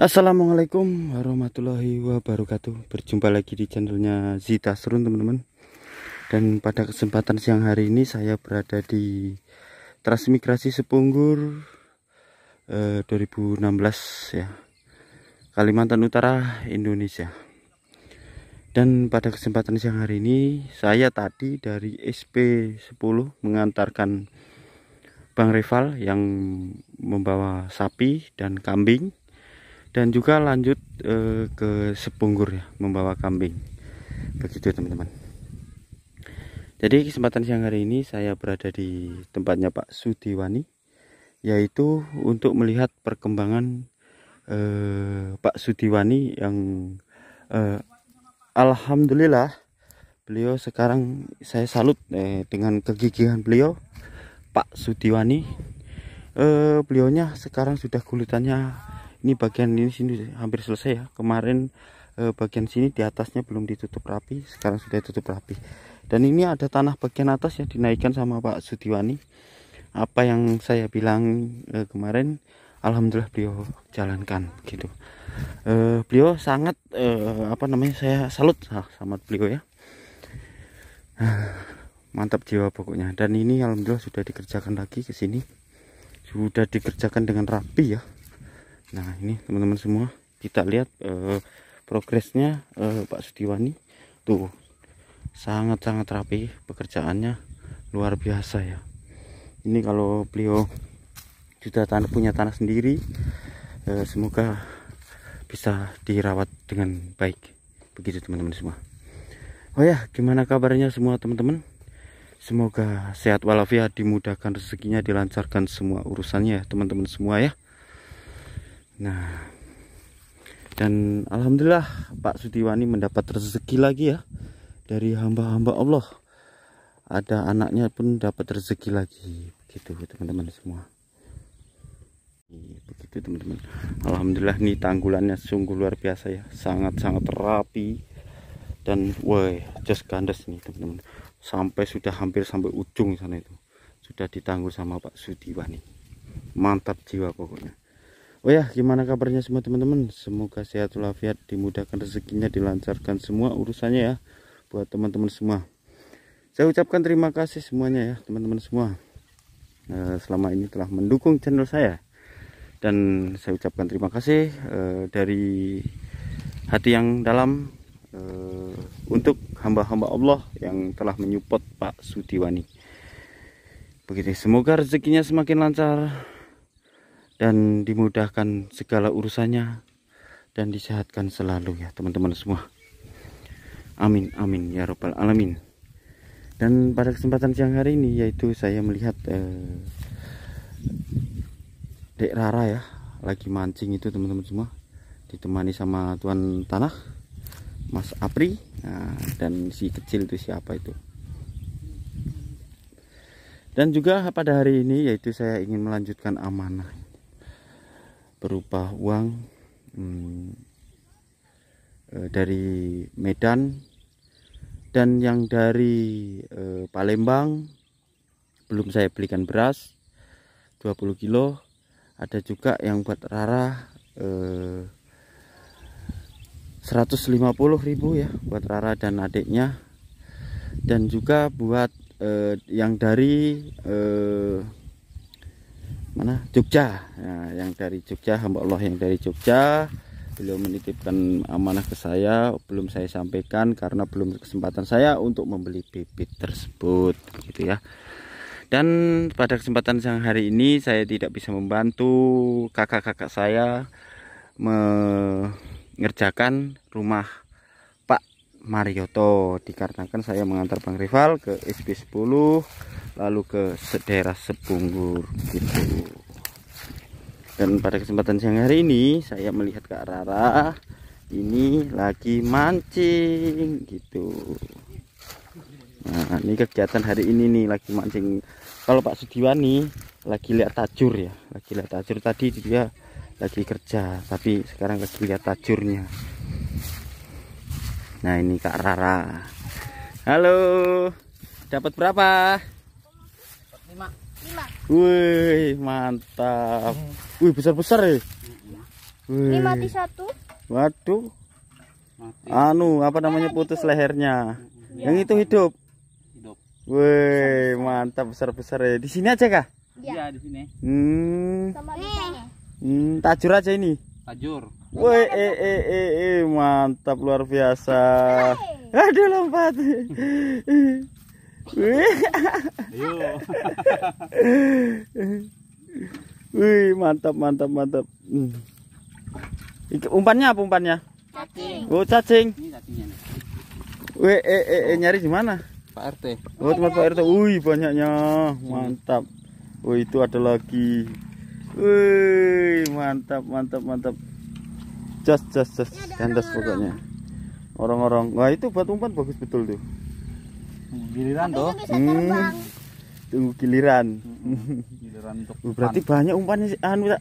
Assalamualaikum warahmatullahi wabarakatuh Berjumpa lagi di channelnya Zita Serun teman-teman Dan pada kesempatan siang hari ini saya berada di Transmigrasi Sepunggur eh, 2016 ya Kalimantan Utara Indonesia Dan pada kesempatan siang hari ini Saya tadi dari SP10 mengantarkan Bang Rival yang membawa sapi dan kambing dan juga lanjut eh, ke sepunggur ya membawa kambing begitu teman-teman jadi kesempatan siang hari ini saya berada di tempatnya Pak Sudiwani yaitu untuk melihat perkembangan eh, Pak Sudiwani yang eh, Alhamdulillah beliau sekarang saya salut eh, dengan kegigihan beliau Pak Sudiwani eh, beliaunya sekarang sudah kulitannya ini bagian ini sini hampir selesai ya kemarin eh, bagian sini di atasnya belum ditutup rapi sekarang sudah tutup rapi dan ini ada tanah bagian atas ya dinaikkan sama Pak Sudiwani apa yang saya bilang eh, kemarin Alhamdulillah beliau jalankan gitu eh, beliau sangat eh, apa namanya saya salut ah, sama beliau ya mantap jiwa pokoknya dan ini Alhamdulillah sudah dikerjakan lagi ke sini sudah dikerjakan dengan rapi ya nah ini teman-teman semua kita lihat eh, progresnya eh, Pak Sudiwani tuh sangat-sangat rapi pekerjaannya luar biasa ya ini kalau beliau sudah tanah, punya tanah sendiri eh, semoga bisa dirawat dengan baik begitu teman-teman semua oh ya gimana kabarnya semua teman-teman semoga sehat walafiat dimudahkan rezekinya dilancarkan semua urusannya ya, teman-teman semua ya Nah, dan alhamdulillah Pak Sutiwani mendapat rezeki lagi ya dari hamba-hamba Allah. Ada anaknya pun dapat rezeki lagi, begitu teman-teman semua. Begitu teman-teman. Alhamdulillah nih tanggulannya sungguh luar biasa ya, sangat-sangat rapi dan woi just kandas nih teman-teman. Sampai sudah hampir sampai ujung sana itu. Sudah ditanggul sama Pak Sutiwani. Mantap jiwa pokoknya. Oh ya, gimana kabarnya semua teman-teman? Semoga sehat walafiat, dimudahkan rezekinya, dilancarkan semua urusannya ya buat teman-teman semua. Saya ucapkan terima kasih semuanya ya, teman-teman semua. Eh, selama ini telah mendukung channel saya. Dan saya ucapkan terima kasih eh, dari hati yang dalam eh, untuk hamba-hamba Allah yang telah menyupport Pak Sudiwani. Begitu, semoga rezekinya semakin lancar, dan dimudahkan segala urusannya dan disehatkan selalu ya teman-teman semua amin amin ya robbal alamin dan pada kesempatan siang hari ini yaitu saya melihat eh, Dek Rara ya lagi mancing itu teman-teman semua ditemani sama tuan tanah Mas Apri nah, dan si kecil itu siapa itu dan juga pada hari ini yaitu saya ingin melanjutkan amanah berupa uang hmm, eh, dari Medan dan yang dari eh, Palembang belum saya belikan beras 20 kilo ada juga yang buat Rara eh, ribu ya buat Rara dan adiknya dan juga buat eh, yang dari eh, mana Jogja ya, yang dari Jogja hamba Allah yang dari Jogja beliau menitipkan amanah ke saya belum saya sampaikan karena belum kesempatan saya untuk membeli bibit tersebut gitu ya dan pada kesempatan siang hari ini saya tidak bisa membantu kakak-kakak saya mengerjakan rumah Marioto dikarenakan saya mengantar Bang Rival ke SP 10 lalu ke daerah Sepunggur gitu dan pada kesempatan siang hari ini saya melihat kak Rara ini lagi mancing gitu nah ini kegiatan hari ini nih lagi mancing kalau Pak Sudiwani lagi lihat tajur ya lagi lihat tajur tadi dia lagi kerja tapi sekarang lagi lihat tajurnya Nah ini Kak Rara. Halo, dapat berapa? Lima. Lima. Wih mantap. Hmm. Wih besar besar ya. Iya. Wih. Ini mati satu. Waduh. Anu apa namanya putus gitu? lehernya. Iya. Yang itu hidup. Hidup. Wih mantap besar besar ya. Di sini aja kah? Iya. iya di sini. Hmm. Sama Hmm, tajur aja ini. Ajur. Woi, eh, eh, eh, eh, mantap luar biasa. Aduh lompat. Wih, mantap, mantap, mantap. Umpannya apa umpannya? Cacing. Oh, cacing. Ini Wih, eh, eh, eh, nyari di mana? Pak RT. Oh, tempat Pak RT. Wih, banyaknya. Mantap. Oh, itu ada lagi. Wih, mantap, mantap, mantap. Jos, jos, jos. Kandas pokoknya. Orang-orang. Wah, itu buat umpan bagus betul tuh. Hmm, giliran tuh. Hmm. Tunggu giliran. Hmm, giliran untuk. Berarti banyak umpannya anu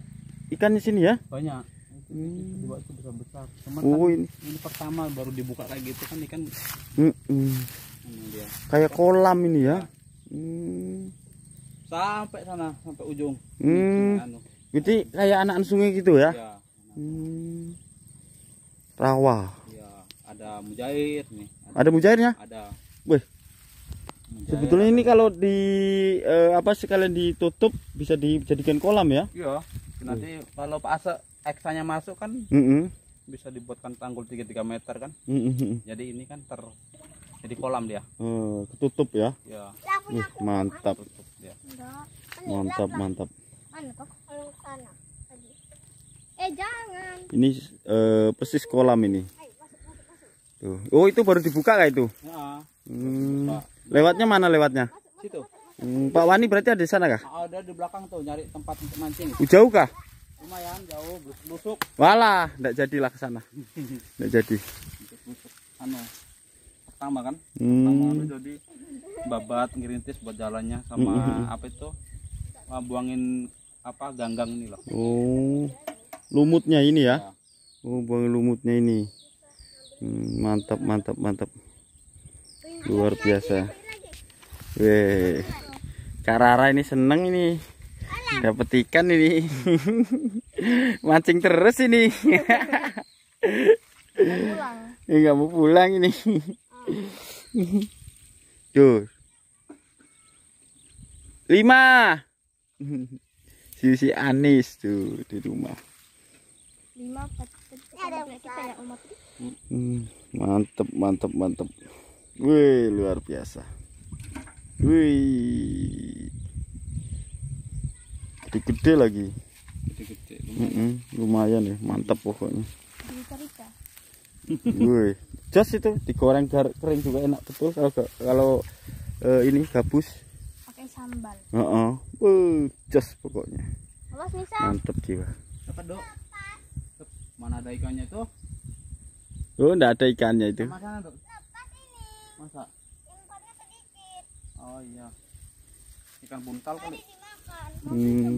ikan di sini ya? Banyak. Hmm. Ini oh, kan ini. ini pertama baru dibuka lagi gitu kan ikan. Hmm. Ini Kayak kolam ini ya. Iya. Hmm sampai sana sampai ujung hmm. Anu. kayak anak anu sungai gitu ya, ya hmm. rawa ya, ada mujair nih ada, ada mujairnya ada Wih. Mujair sebetulnya ada. ini kalau di eh, apa sekalian ditutup bisa dijadikan kolam ya iya nanti Wih. Hmm. kalau pas eksanya masuk kan mm -hmm. bisa dibuatkan tanggul 33 meter kan mm -hmm. jadi ini kan ter jadi kolam dia hmm, ketutup ya, ya. Uh, mantap ketutup. Kan mantap mantap anu eh jangan ini eh, persis kolam ini tuh oh itu baru dibuka kayak itu hmm. lewatnya mana lewatnya hmm, Pak Wani berarti ada di sana kah ada di belakang tuh nyari tempat untuk mancing oh, jauh kah lumayan jauh busuk walah tidak jadilah ke sana tidak jadi anu, pertama kan hmm. jadi babat ngerintis buat jalannya sama mm -hmm. apa itu buangin apa ganggang ini loh oh lumutnya ini ya, ya. oh buangin lumutnya ini hmm, mantap mantap mantap luar biasa weh Karara ini seneng ini dapat ikan ini mancing terus ini nggak mau pulang ini oh. Tuh. Lima. Sisi Anis tuh di rumah. Lima ya, hmm, Mantep, mantep, mantep. Wih, luar biasa. Wih. Gede-gede lagi. Gede-gede. Lumayan. Mm -mm, lumayan ya, mantep pokoknya. Wih jos itu digoreng gar kering juga enak betul kalau kalau uh, ini gabus pakai sambal uh -uh. Uh, jos pokoknya Awas, mantep jiwa mana ada ikannya itu oh enggak ada ikannya itu Sama sana, masa oh iya ikan buntal kali hmm.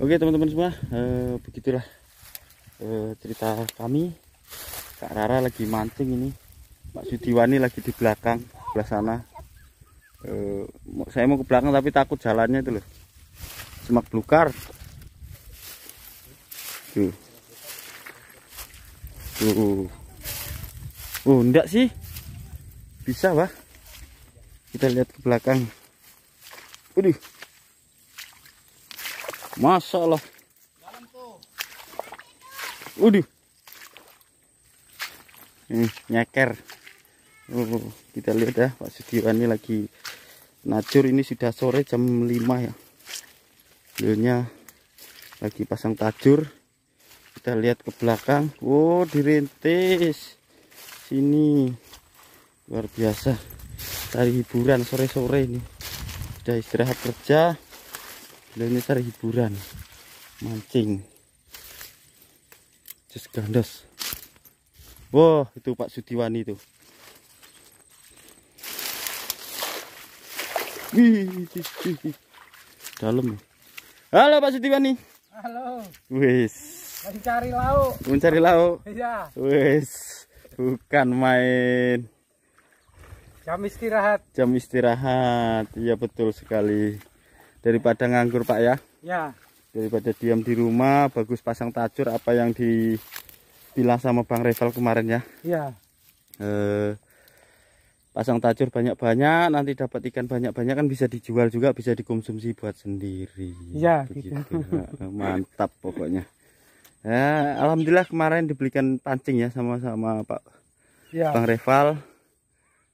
Oke teman-teman semua eh, begitulah eh, cerita kami Kak Rara lagi mancing ini Pak Sudiwani lagi di belakang belah sana eh, saya mau ke belakang tapi takut jalannya itu loh semak belukar tuh tuh oh enggak sih bisa wah kita lihat ke belakang Udah Masya Allah. Udah. Ini nyeker. Uh, kita lihat ya Pak Sudiwan ini lagi nacur ini sudah sore jam 5 ya. belnya lagi pasang tajur. Kita lihat ke belakang. Wow, oh, dirintis. Sini luar biasa. tari hiburan sore-sore ini. Sudah istirahat kerja kilometer hiburan mancing just gandos wow itu Pak Sutiwani itu dalam ya. halo Pak Sutiwani. halo wis mencari lauk mencari lauk iya wis bukan main jam istirahat jam istirahat iya betul sekali daripada nganggur Pak ya. Ya. Daripada diam di rumah, bagus pasang tajur apa yang dibilang sama Bang Revel kemarin ya. Iya. Eh, pasang tajur banyak-banyak, nanti dapat ikan banyak-banyak kan bisa dijual juga, bisa dikonsumsi buat sendiri. Iya. Begitu. Gitu. Mantap pokoknya. Ya, alhamdulillah kemarin dibelikan pancing ya sama-sama Pak ya. Bang Reval.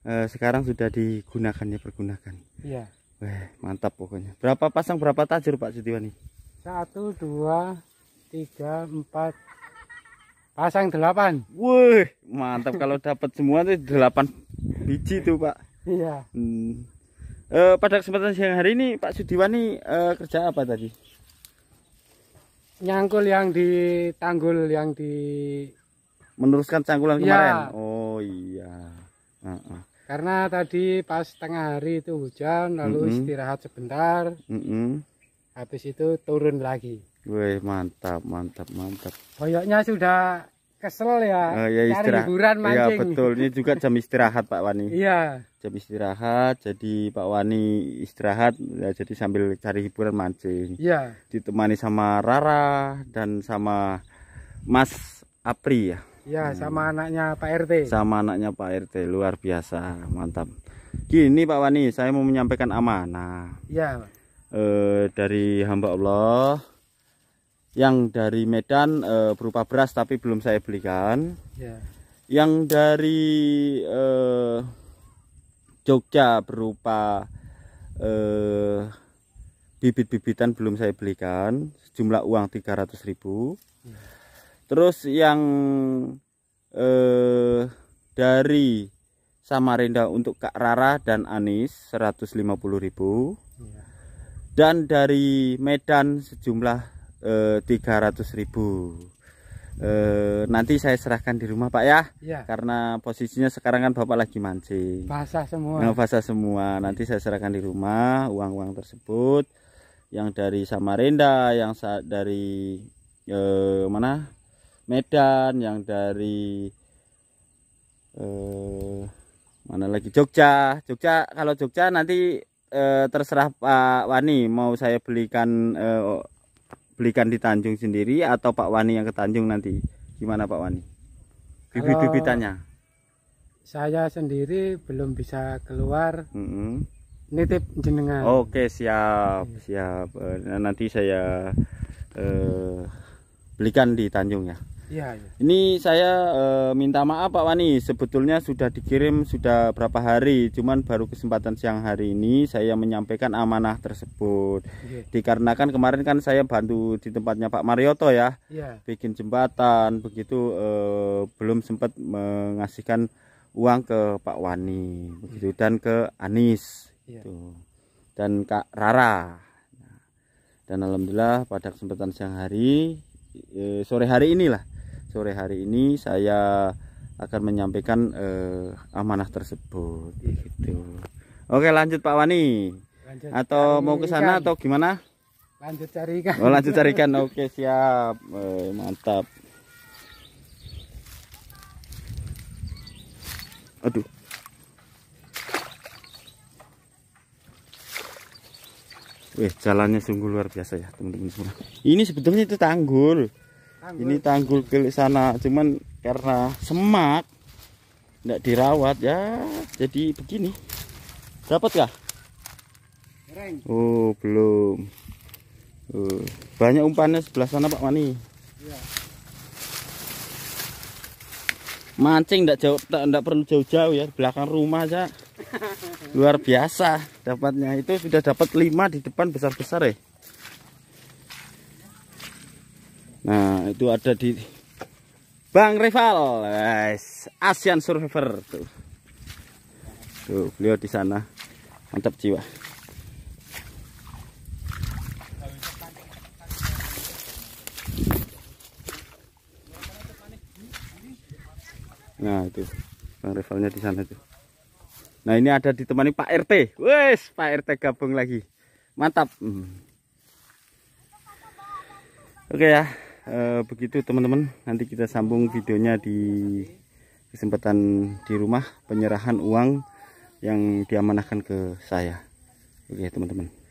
Eh, sekarang sudah digunakan ya pergunakan. Iya. Wah, eh, mantap pokoknya. Berapa pasang berapa tajur Pak Sutiwani? Satu, dua, tiga, empat, pasang delapan. Wih, mantap kalau dapat semua tuh delapan biji tuh Pak. Iya. Hmm. E, pada kesempatan siang hari ini Pak Sudiwan ini eh, kerja apa tadi? Nyangkul yang di tanggul yang di meneruskan cangkulan ya. kemarin. Iya. Oh iya. Uh -uh. Karena tadi pas tengah hari itu hujan, lalu mm -hmm. istirahat sebentar. Mm -hmm. Habis itu turun lagi. Wih, mantap, mantap, mantap. Boyoknya sudah kesel ya, uh, ya cari hiburan iya, mancing. Iya, betul. Ini juga jam istirahat Pak Wani. Iya. Jam istirahat, jadi Pak Wani istirahat, ya, jadi sambil cari hiburan mancing. Iya. Ditemani sama Rara dan sama Mas Apri ya. Ya hmm. sama anaknya Pak RT. Sama anaknya Pak RT, luar biasa, mantap. Gini Pak Wani, saya mau menyampaikan amanah. Ya. E, dari hamba Allah yang dari Medan e, berupa beras tapi belum saya belikan. Ya. Yang dari e, Jogja berupa bibit-bibitan belum saya belikan, jumlah uang 300.000. Ya terus yang eh, dari Samarinda untuk Kak Rara dan Anis 150.000 ribu iya. dan dari Medan sejumlah eh, 300.000 eh, nanti saya serahkan di rumah Pak ya, ya. karena posisinya sekarang kan Bapak lagi mancing basah semua nah, basah semua nanti saya serahkan di rumah uang-uang tersebut yang dari Samarinda yang dari eh, mana Medan yang dari eh, mana lagi Jogja Jogja kalau Jogja nanti eh, terserah Pak Wani mau saya belikan eh, oh, belikan di Tanjung sendiri atau Pak Wani yang ke Tanjung nanti gimana Pak Wani bibit-bibitannya saya sendiri belum bisa keluar mm -hmm. nitip jenengan oke siap siap eh, nanti saya eh, belikan di Tanjung ya Iya. Ya. Ini saya e, minta maaf Pak Wani, sebetulnya sudah dikirim sudah berapa hari, cuman baru kesempatan siang hari ini saya menyampaikan amanah tersebut. Ya. Dikarenakan kemarin kan saya bantu di tempatnya Pak Marioto ya, ya. bikin jembatan, begitu e, belum sempat mengasihkan uang ke Pak Wani, begitu iya. dan ke Anis, ya. Gitu. dan Kak Rara. Nah. Dan alhamdulillah pada kesempatan siang hari eh, sore hari inilah sore hari ini saya akan menyampaikan eh, amanah tersebut gitu. Oke, lanjut Pak Wani. Lanjut atau mau ke sana atau gimana? Lanjut carikan. Oh, lanjut carikan. Oke, siap. Eh, mantap. Aduh. Wih, jalannya sungguh luar biasa ya, teman-teman semua. Ini sebetulnya itu tanggul tanggul. ini tanggul ke sana cuman karena semak tidak dirawat ya jadi begini dapat kah oh belum uh, banyak umpannya sebelah sana Pak Mani ya. mancing tidak jauh tidak perlu jauh-jauh ya belakang rumah aja luar biasa dapatnya itu sudah dapat lima di depan besar-besar ya Nah, itu ada di Bang Rival, guys. Asian Survivor tuh. Tuh, beliau di sana. Mantap jiwa. Nah, itu Bang Rivalnya di sana tuh. Nah, ini ada ditemani Pak RT. Wes, Pak RT gabung lagi. Mantap. Hmm. Oke okay, ya. Eh, begitu teman-teman nanti kita sambung videonya di kesempatan di rumah penyerahan uang yang diamanahkan ke saya oke teman-teman